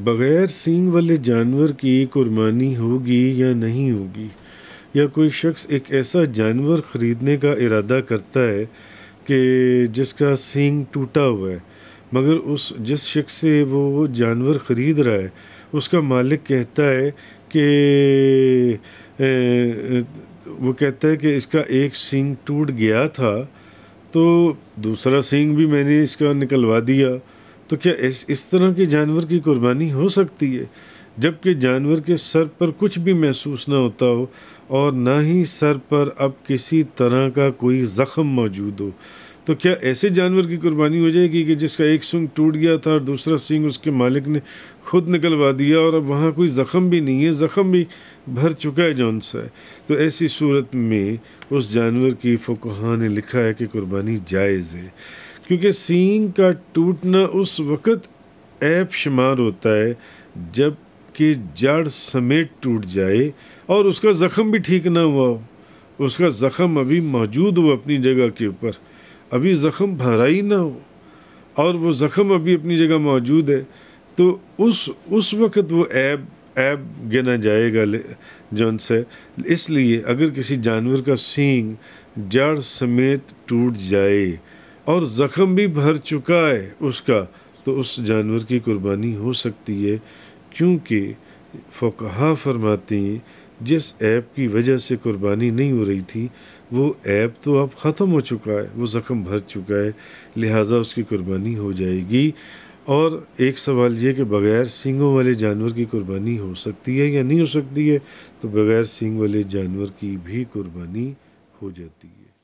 बग़ैर सींग वाले जानवर की कुर्बानी होगी या नहीं होगी या कोई शख्स एक ऐसा जानवर ख़रीदने का इरादा करता है कि जिसका सींग टूटा हुआ है मगर उस जिस शख्स से वो जानवर ख़रीद रहा है उसका मालिक कहता है कि वो कहता है कि इसका एक सींग टूट गया था तो दूसरा सींग भी मैंने इसका निकलवा दिया तो क्या इस इस तरह के जानवर की कुर्बानी हो सकती है जबकि जानवर के सर पर कुछ भी महसूस ना होता हो और ना ही सर पर अब किसी तरह का कोई ज़ख़म मौजूद हो तो क्या ऐसे जानवर की कुर्बानी हो जाएगी कि जिसका एक सिंग टूट गया था और दूसरा सिंग उसके मालिक ने खुद निकलवा दिया और अब वहाँ कोई ज़ख़म भी नहीं है ज़ख़म भी भर चुका है जौन सा है तो ऐसी सूरत में उस जानवर की फ़ुकहा ने लिखा है कि कुर्बानी जायज़ है क्योंकि सींग का टूटना उस वक़्त ऐप शुमार होता है जब कि जड़ समेत टूट जाए और उसका ज़ख़म भी ठीक ना हुआ हो उसका ज़ख़म अभी मौजूद हो अपनी जगह के ऊपर अभी ज़ख़म भरा ही ना हो और वो ज़ख़म अभी अपनी जगह मौजूद है तो उस उस वक़्त वो ऐब ऐब गिना जाएगा जौन से इसलिए अगर किसी जानवर का सींग जड़ समेत टूट जाए और ज़ख़म भी भर चुका है उसका तो उस जानवर की कुर्बानी हो सकती है क्योंकि फोकहा फरमाती हैं जिस ऐप की वजह से कुर्बानी नहीं हो रही थी वो ऐप तो अब ख़त्म हो चुका है वो ज़ख़म भर चुका है लिहाजा उसकी कुर्बानी हो जाएगी और एक सवाल ये कि बग़ैर सिंगों वाले जानवर की कुर्बानी हो सकती है या नहीं हो सकती है तो बग़ैर सिंग वाले जानवर की भी कुर्बानी हो जाती है